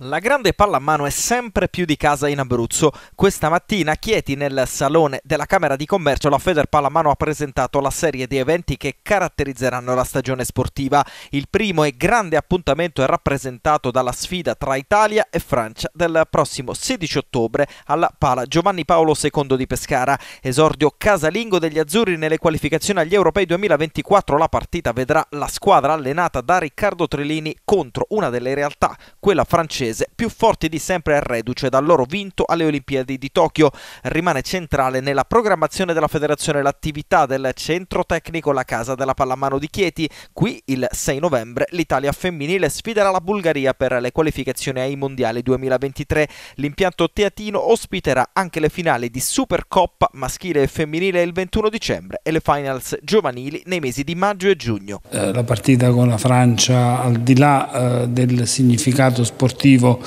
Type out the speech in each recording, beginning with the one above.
La grande palla a mano è sempre più di casa in Abruzzo. Questa mattina a Chieti, nel salone della Camera di Commercio, la Feder Pallamano ha presentato la serie di eventi che caratterizzeranno la stagione sportiva. Il primo e grande appuntamento è rappresentato dalla sfida tra Italia e Francia del prossimo 16 ottobre alla Pala Giovanni Paolo II di Pescara. Esordio casalingo degli azzurri nelle qualificazioni agli Europei 2024. La partita vedrà la squadra allenata da Riccardo Trellini contro una delle realtà, quella francese francese, più forti di sempre e reduce dal loro vinto alle Olimpiadi di Tokyo. Rimane centrale nella programmazione della federazione l'attività del centro tecnico La Casa della Pallamano di Chieti. Qui il 6 novembre l'Italia femminile sfiderà la Bulgaria per le qualificazioni ai Mondiali 2023. L'impianto teatino ospiterà anche le finali di Supercoppa maschile e femminile il 21 dicembre e le finals giovanili nei mesi di maggio e giugno. Eh, la partita con la Francia, al di là eh, del significato sportivo, positivo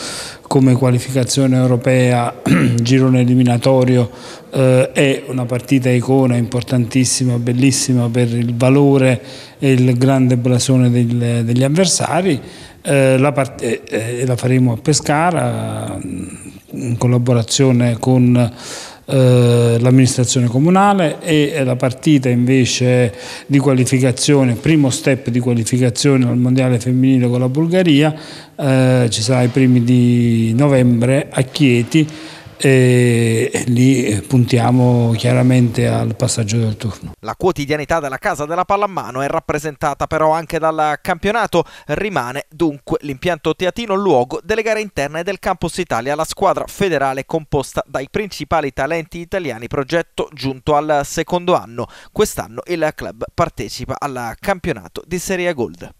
come qualificazione europea, girone eliminatorio, eh, è una partita icona importantissima, bellissima per il valore e il grande blasone del, degli avversari. Eh, la, eh, eh, la faremo a Pescara mm, in collaborazione con eh, l'amministrazione comunale e eh, la partita invece di qualificazione, primo step di qualificazione al mondiale femminile con la Bulgaria, eh, ci sarà i primi di novembre a Chieti e lì eh, puntiamo chiaramente al passaggio del turno. La quotidianità della casa della pallamano è rappresentata però anche dal campionato, rimane dunque l'impianto teatino luogo delle gare interne del Campus Italia, la squadra federale composta dai principali talenti italiani, progetto giunto al secondo anno. Quest'anno il club partecipa al campionato di Serie Gold.